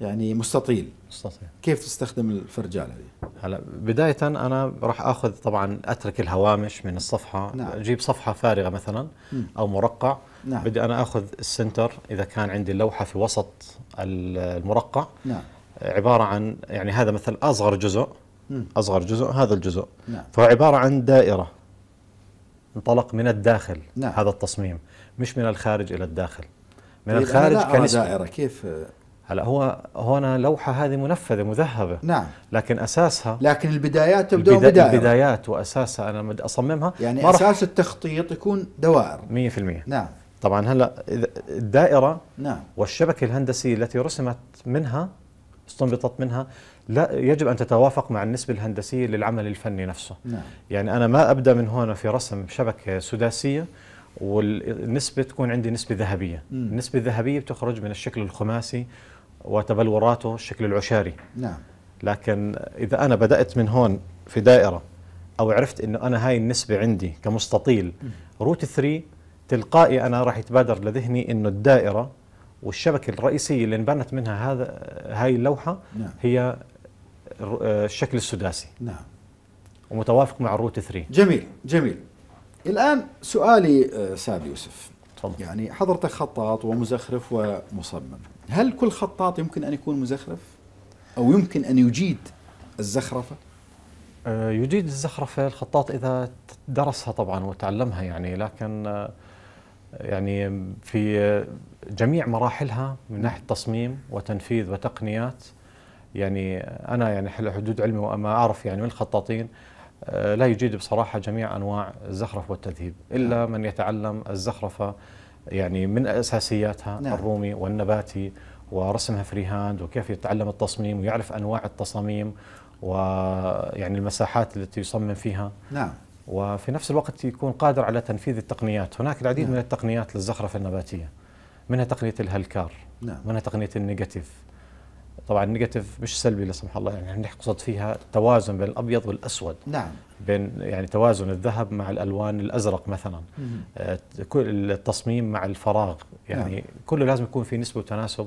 يعني مستطيل مستطيل كيف تستخدم الفرجال هذه؟ هلا بداية أنا راح آخذ طبعا أترك الهوامش من الصفحة نعم. أجيب صفحة فارغة مثلا م. أو مرقع نعم. بدي أنا آخذ السنتر إذا كان عندي اللوحة في وسط المرقع نعم عباره عن يعني هذا مثل اصغر جزء اصغر جزء هذا الجزء نعم. فهو عباره عن دائره انطلق من الداخل نعم. هذا التصميم مش من الخارج الى الداخل من طيب، الخارج كان دائره كيف هلا هو هنا لوحه هذه منفذه مذهبه نعم لكن اساسها لكن البدايات تبدا البدا بدائره البدايات واساسها انا بدي اصممها يعني اساس التخطيط يكون دوائر 100% نعم طبعا هلا الدائره نعم والشبكه الهندسيه التي رسمت منها استنبطت منها لا يجب أن تتوافق مع النسبة الهندسية للعمل الفني نفسه نعم. يعني أنا ما أبدأ من هنا في رسم شبكة سداسية والنسبة تكون عندي نسبة ذهبية م. النسبة الذهبية بتخرج من الشكل الخماسي وتبلوراته الشكل العشاري نعم لكن إذا أنا بدأت من هون في دائرة أو عرفت أنه أنا هاي النسبة عندي كمستطيل م. روت 3 تلقائي أنا راح يتبادر لذهني أنه الدائرة والشبكه الرئيسيه اللي انبنت منها هذا هاي اللوحه نعم. هي الشكل السداسي نعم ومتوافق مع الروت 3 جميل جميل الان سؤالي آه، سعد يوسف تفضل يعني حضرتك خطاط ومزخرف ومصمم هل كل خطاط يمكن ان يكون مزخرف او يمكن ان يجيد الزخرفه آه، يجيد الزخرفه الخطاط اذا درسها طبعا وتعلمها يعني لكن آه، يعني في جميع مراحلها من ناحيه تصميم وتنفيذ وتقنيات يعني انا يعني حدود علمي وما اعرف يعني من الخطاطين آه، لا يجيد بصراحه جميع انواع الزخرف والتذهيب الا نعم. من يتعلم الزخرفه يعني من اساسياتها نعم. الرومي والنباتي ورسمها فري هاند وكيف يتعلم التصميم ويعرف انواع التصاميم ويعني المساحات التي يصمم فيها نعم وفي نفس الوقت يكون قادر على تنفيذ التقنيات هناك العديد نعم. من التقنيات للزخرفه النباتيه منها تقنيه الهلكار نعم. منها تقنيه النيجاتيف طبعا النيجاتيف مش سلبي لا سمح الله يعني نقصد فيها توازن بين الابيض والاسود نعم بين يعني توازن الذهب مع الالوان الازرق مثلا آه، كل التصميم مع الفراغ يعني نعم. كله لازم يكون في نسبه وتناسب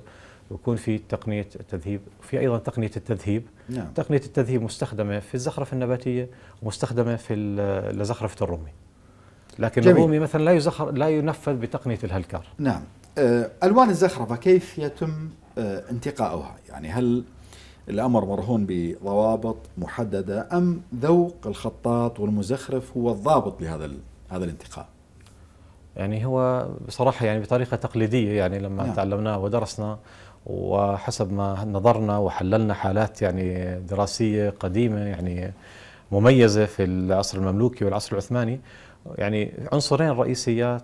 ويكون في تقنيه التذهيب وفي ايضا تقنيه التذهيب نعم. تقنيه التذهيب مستخدمه في الزخرفه النباتيه ومستخدمه في لزخرفه الرمي لكن جميل. الرومي مثلا لا يزخر لا ينفذ بتقنيه الهلكار نعم آه، الوان الزخرفه كيف يتم آه، انتقاؤها؟ يعني هل الامر مرهون بضوابط محدده ام ذوق الخطاط والمزخرف هو الضابط لهذا هذا الانتقاء؟ يعني هو بصراحه يعني بطريقه تقليديه يعني لما نعم. تعلمناه ودرسنا وحسب ما نظرنا وحللنا حالات يعني دراسيه قديمه يعني مميزه في العصر المملوكي والعصر العثماني يعني عنصرين رئيسيات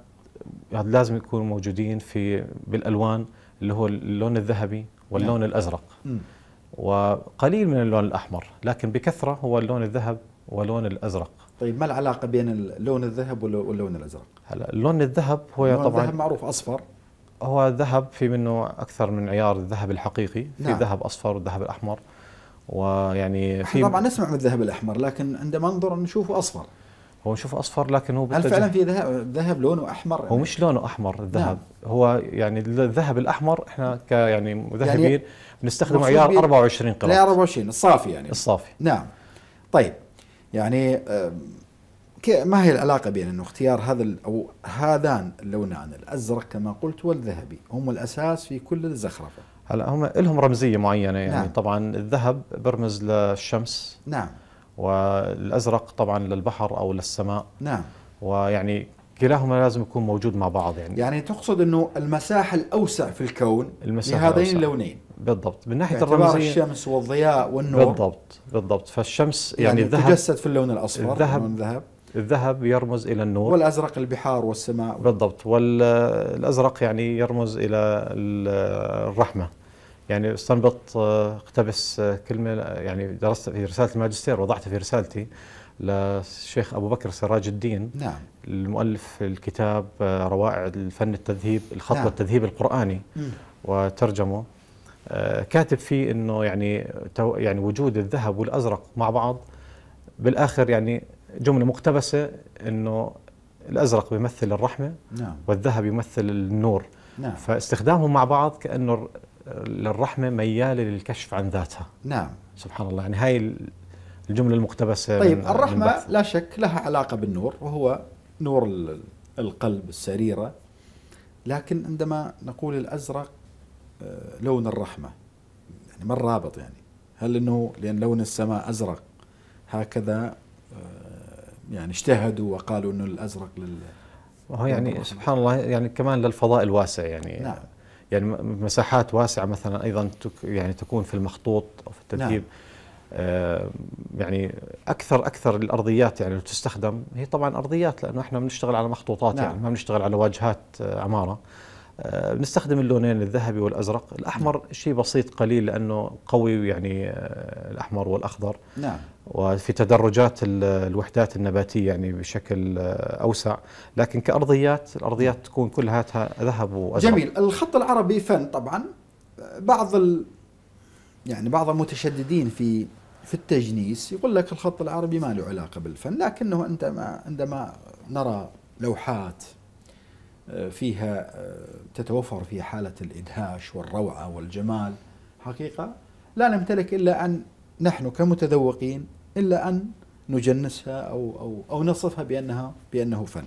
يعني لازم يكونوا موجودين في بالالوان اللي هو اللون الذهبي واللون نعم. الازرق مم. وقليل من اللون الاحمر لكن بكثره هو اللون الذهب واللون الازرق طيب ما العلاقه بين اللون الذهب واللون الازرق هلا اللون الذهب هو اللون طبعا الذهب معروف اصفر هو ذهب في منه اكثر من عيار الذهب الحقيقي نعم. في ذهب اصفر والذهب الاحمر ويعني في طبعا نسمع من الذهب الاحمر لكن عندما ننظر نشوفه اصفر هو نشوف اصفر لكن هو هل فعلا في ذهب ذهب لونه احمر يعني هو مش لونه احمر الذهب نعم. هو يعني الذهب الاحمر احنا ك يعني, يعني مذهبين يعني بنستخدم عيار 24 قرات لا 24 الصافي يعني الصافي نعم طيب يعني ما هي العلاقة بين انه اختيار هذا او هذان اللونان الازرق كما قلت والذهبي هم الاساس في كل الزخرفة هلا هم لهم رمزية معينة يعني نعم. طبعا الذهب برمز للشمس نعم والازرق طبعا للبحر او للسماء نعم ويعني كلاهما لازم يكون موجود مع بعض يعني يعني تقصد انه المساحه الاوسع في الكون المساحة لهذين اللونين بالضبط من ناحيه الرمزيه الشمس والضياء والنور بالضبط بالضبط فالشمس يعني, يعني الذهب تجسد في اللون الاصفر الذهب الذهب الذهب يرمز الى النور والازرق البحار والسماء بالضبط والازرق يعني يرمز الى الرحمه يعني استنبط آه، اقتبس آه، كلمه يعني درست في رساله الماجستير وضعتها في رسالتي للشيخ ابو بكر سراج الدين نعم المؤلف الكتاب آه، روائع الفن التذهيب الخط نعم. التذهيب القراني وترجمه كاتب فيه انه يعني يعني وجود الذهب والازرق مع بعض بالاخر يعني جمله مقتبسه انه الازرق بيمثل الرحمه نعم. والذهب يمثل النور نعم. فاستخدامهم مع بعض كانه للرحمه مياله للكشف عن ذاتها نعم سبحان الله يعني هاي الجمله المقتبسه طيب من الرحمه من لا شك لها علاقه بالنور وهو نور القلب السريره لكن عندما نقول الازرق آه، لون الرحمه يعني ما الرابط يعني هل انه لان لون السماء ازرق هكذا آه، يعني اجتهدوا وقالوا انه الازرق لل وهو يعني سبحان الله يعني كمان للفضاء الواسع يعني نعم يعني مساحات واسعه مثلا ايضا يعني تكون في المخطوط او في التركيب نعم. آه، يعني اكثر اكثر الارضيات يعني اللي تستخدم هي طبعا ارضيات لانه احنا بنشتغل على مخطوطات يعني، نعم. يعني ما بنشتغل على واجهات آه، عماره آه، بنستخدم اللونين الذهبي والازرق الاحمر نعم. شيء بسيط قليل لانه قوي يعني آه، الاحمر والاخضر نعم وفي تدرجات الوحدات النباتيه يعني بشكل آه، اوسع لكن كارضيات الارضيات نعم. تكون كلها ذهب وازرق جميل الخط العربي فن طبعا بعض ال يعني بعض المتشددين في في التجنيس يقول لك الخط العربي ما له علاقه بالفن لكنه انت ما عندما نرى لوحات فيها آه، تتوفر في حالة الإدهاش والروعة والجمال حقيقة لا نمتلك إلا أن نحن كمتذوقين إلا أن نجنسها أو, أو, أو نصفها بأنها بأنه فن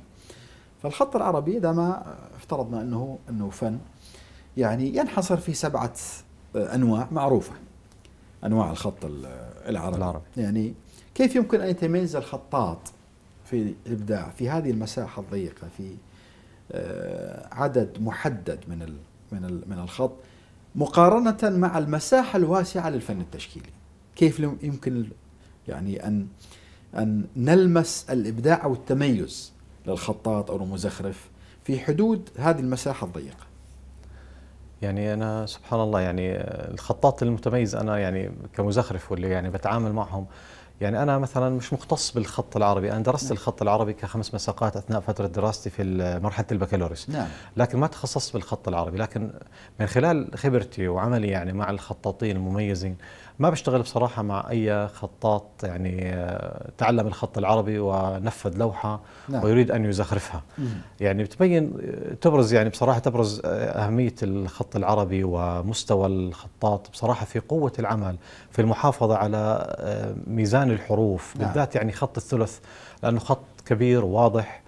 فالخط العربي إذا ما افترضنا أنه, أنه فن يعني ينحصر في سبعة آه، أنواع معروفة أنواع الخط آه، العربي, العربي. يعني كيف يمكن أن يتميز الخطاط في الإبداع في هذه المساحة الضيقة في آه، عدد محدد من من من الخط مقارنة مع المساحة الواسعة للفن التشكيلي كيف يمكن يعني أن أن نلمس الإبداع والتميز للخطاط أو المزخرف في حدود هذه المساحة الضيقة يعني أنا سبحان الله يعني آه، الخطاط المتميز أنا يعني كمزخرف واللي يعني بتعامل معهم يعني أنا مثلا مش مختص بالخط العربي أنا درست نعم. الخط العربي كخمس مساقات أثناء فترة دراستي في مرحلة البكالوريوس نعم. لكن ما تخصصت بالخط العربي لكن من خلال خبرتي وعملي يعني مع الخطاطين المميزين ما بشتغل بصراحة مع أي خطاط يعني تعلم الخط العربي ونفذ لوحة نعم. ويريد أن يزخرفها مم. يعني بتبين تبرز يعني بصراحة تبرز أهمية الخط العربي ومستوى الخطاط بصراحة في قوة العمل في المحافظة على آه، ميزان الحروف نعم. بالذات يعني خط الثلث لأنه خط كبير واضح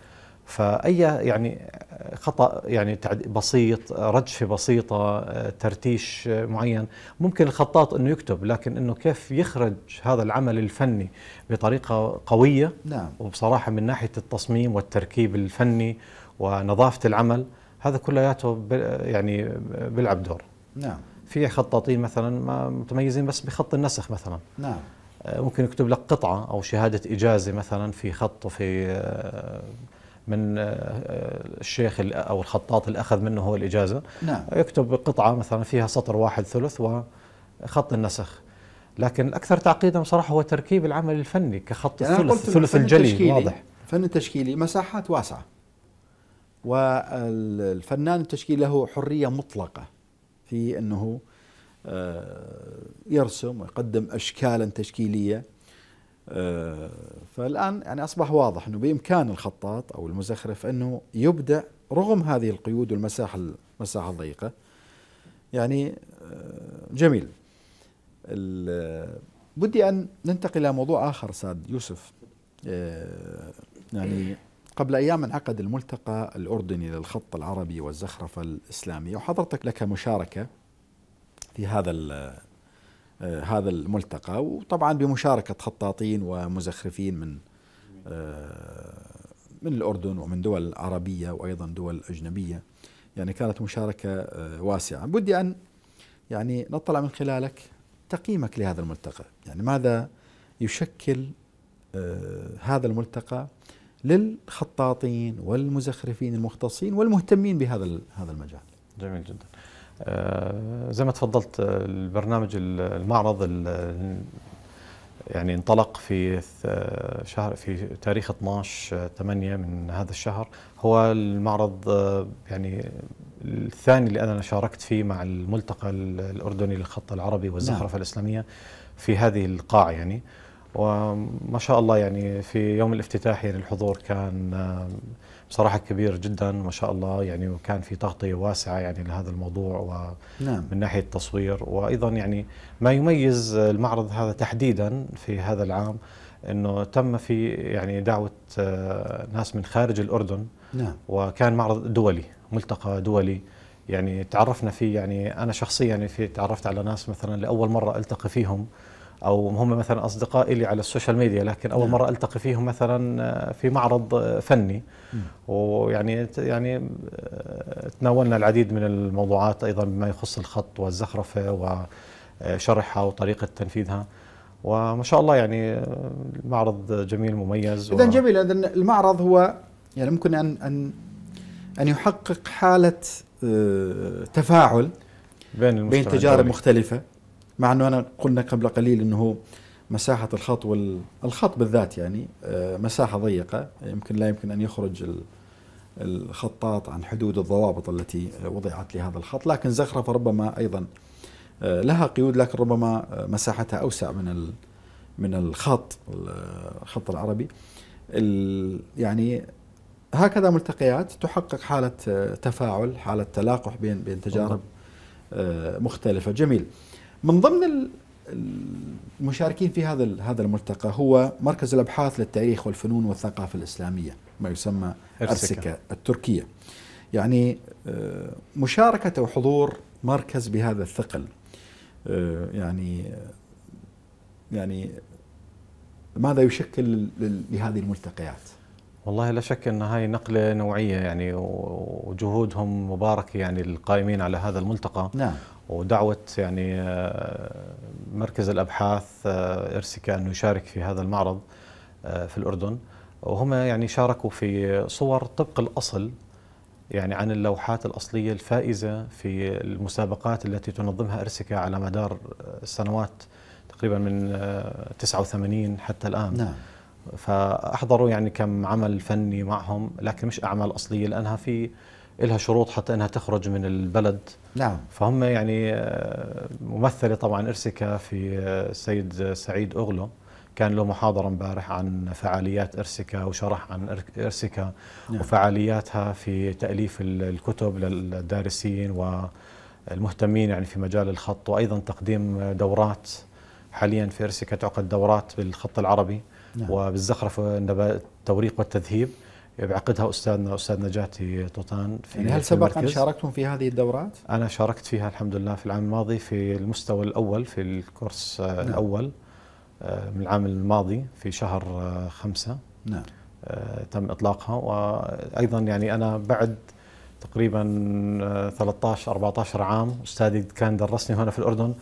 فاي يعني خطا يعني بسيط رجفه بسيطه ترتيش معين ممكن الخطاط انه يكتب لكن انه كيف يخرج هذا العمل الفني بطريقه قويه نعم. وبصراحه من ناحيه التصميم والتركيب الفني ونظافه العمل هذا كلياته يعني بيلعب دور نعم في خطاطين مثلا ما متميزين بس بخط النسخ مثلا نعم ممكن يكتب لك قطعه او شهاده اجازه مثلا في خط وفي من آه، آه، الشيخ او الخطاط اللي اخذ منه هو الاجازه نعم. يكتب قطعه مثلا فيها سطر واحد ثلث وخط النسخ لكن الاكثر تعقيدا بصراحه هو تركيب العمل الفني كخط يعني الثلث الثلث الجلي واضح الفن التشكيلي مساحات واسعه والفنان التشكيلي له حريه مطلقه في انه آه، يرسم ويقدم اشكالا تشكيليه آه، فالان يعني اصبح واضح انه بامكان الخطاط او المزخرف انه يبدع رغم هذه القيود والمساحه المساحه الضيقه يعني آه، جميل آه، بدي ان ننتقل الى موضوع اخر ساد يوسف يعني قبل ايام انعقد الملتقى الاردني للخط العربي والزخرفه الاسلاميه وحضرتك لك مشاركه في هذا آه، هذا الملتقى وطبعا بمشاركة خطاطين ومزخرفين من آه، من الأردن ومن دول عربية وأيضا دول أجنبية يعني كانت مشاركة آه، واسعة بدي أن يعني نطلع من خلالك تقييمك لهذا الملتقى يعني ماذا يشكل هذا الملتقى للخطاطين والمزخرفين المختصين والمهتمين بهذا هذا المجال جميل جدا زي ما تفضلت البرنامج المعرض يعني انطلق في شهر في تاريخ 12 8 من هذا الشهر هو المعرض يعني الثاني اللي انا شاركت فيه مع الملتقى الاردني للخط العربي والزخرفه نعم. الاسلاميه في هذه القاعه يعني وما شاء الله يعني في يوم الافتتاح يعني الحضور كان بصراحه كبير جدا ما شاء الله يعني وكان في تغطيه واسعه يعني لهذا الموضوع ومن نعم. ناحيه التصوير وايضا يعني ما يميز المعرض هذا تحديدا في هذا العام انه تم في يعني دعوه آه، ناس من خارج الاردن نعم. وكان معرض دولي ملتقى دولي يعني تعرفنا فيه يعني انا شخصيا يعني في تعرفت على ناس مثلا لاول مره التقي فيهم او هم مثلا اصدقاء لي على السوشيال ميديا لكن اول نعم. مره التقي فيهم مثلا آه، في معرض آه، فني ويعني يعني آه، تناولنا العديد من الموضوعات ايضا بما يخص الخط والزخرفه وشرحها وطريقه تنفيذها وما شاء الله يعني المعرض جميل مميز اذا جميل اذا المعرض هو يعني ممكن ان ان ان يحقق حاله تفاعل بين بين تجارب مختلفه مع انه انا قلنا قبل قليل انه مساحه الخط وال... الخط بالذات يعني آه، مساحه ضيقه يمكن لا يمكن ان يخرج الخطاط عن حدود الضوابط التي وضعت لهذا الخط لكن زخرفه ربما ايضا آه، لها قيود لكن ربما آه، مساحتها اوسع من ال... من الخط الخط العربي ال... يعني هكذا ملتقيات تحقق حاله تفاعل حاله تلاقح بين بين تجارب مختلفه جميل من ضمن المشاركين في هذا هذا الملتقى هو مركز الابحاث للتاريخ والفنون والثقافه الاسلاميه ما يسمى ارسكا التركيه يعني آه، مشاركه او حضور مركز بهذا الثقل آه، يعني آه، يعني ماذا يشكل لهذه الملتقيات والله لا شك ان هاي نقله نوعيه يعني وجهودهم مباركه يعني القائمين على هذا الملتقى نعم ودعوه يعني آه، مركز الابحاث آه، ارسكا انه يشارك في هذا المعرض آه، في الاردن وهم يعني شاركوا في صور طبق الاصل يعني عن اللوحات الاصليه الفائزه في المسابقات التي تنظمها ارسكا على مدار السنوات تقريبا من 89 حتى الان نعم فاحضروا يعني كم عمل فني معهم لكن مش اعمال اصليه لانها في لها شروط حتى انها تخرج من البلد نعم فهم يعني آه، ممثله طبعا ارسكا في آه، السيد سعيد اغلو كان له محاضره امبارح عن فعاليات ارسكا وشرح عن ارسكا نعم. وفعالياتها في تاليف الكتب للدارسين والمهتمين يعني في مجال الخط وايضا تقديم دورات حاليا في ارسكا تعقد دورات بالخط العربي نعم. وبالزخرفه النبات التوريق والتذهيب بعقدها استاذنا استاذ نجاتي طوطان في يعني هل سبق ان شاركتم في هذه الدورات؟ انا شاركت فيها الحمد لله في العام الماضي في المستوى الاول في الكورس آه، نعم. الاول آه، من العام الماضي في شهر آه، خمسة نعم تم اطلاقها وايضا يعني انا بعد تقريبا 13 14 عام استاذي كان درسني هنا في الاردن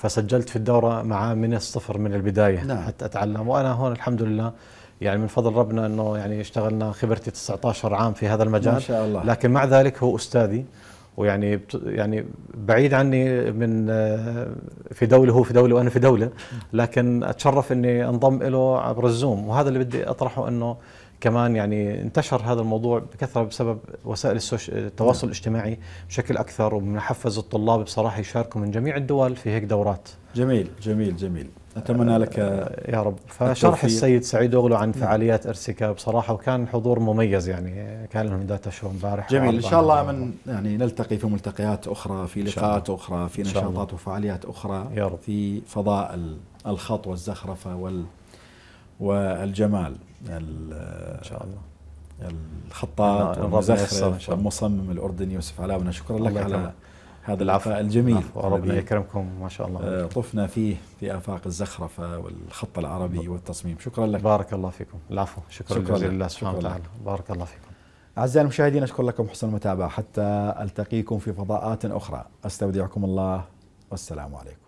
فسجلت في الدورة معاه من الصفر من البداية نعم. حتى أتعلم وأنا هون الحمد لله يعني من فضل ربنا أنه يعني اشتغلنا خبرتي 19 عام في هذا المجال ما شاء الله. لكن مع ذلك هو أستاذي ويعني يعني بعيد عني من آه، في دوله هو في دوله وانا في دوله لكن اتشرف اني انضم له عبر الزوم وهذا اللي بدي اطرحه انه كمان يعني انتشر هذا الموضوع بكثره بسبب وسائل السوش... التواصل نعم. الاجتماعي بشكل اكثر وبنحفز الطلاب بصراحه يشاركوا من جميع الدول في هيك دورات. جميل جميل جميل اتمنى آه، لك يا رب فشرح السيد سعيد اوغلو عن نعم. فعاليات ارسكا بصراحه وكان حضور مميز يعني كان لهم داتا شو امبارح جميل ان شاء الله من يعني نلتقي في ملتقيات اخرى في لقاءات اخرى في نشاطات وفعاليات اخرى يا رب. في فضاء الخط والزخرفه وال والجمال ان شاء الله الخطاط نعم، والمزخرف والمصمم الاردني يوسف علاونا شكرا لك على هذا العفاء الجميل وربي يكرمكم ما شاء الله آه، طفنا فيه في افاق الزخرفه والخط العربي والتصميم شكرا لك بارك الله فيكم العفو شكرا, شكرا لله سبحانه وتعالى بارك الله فيكم أعزائي المشاهدين أشكر لكم حسن المتابعة حتى ألتقيكم في فضاءات أخرى أستودعكم الله والسلام عليكم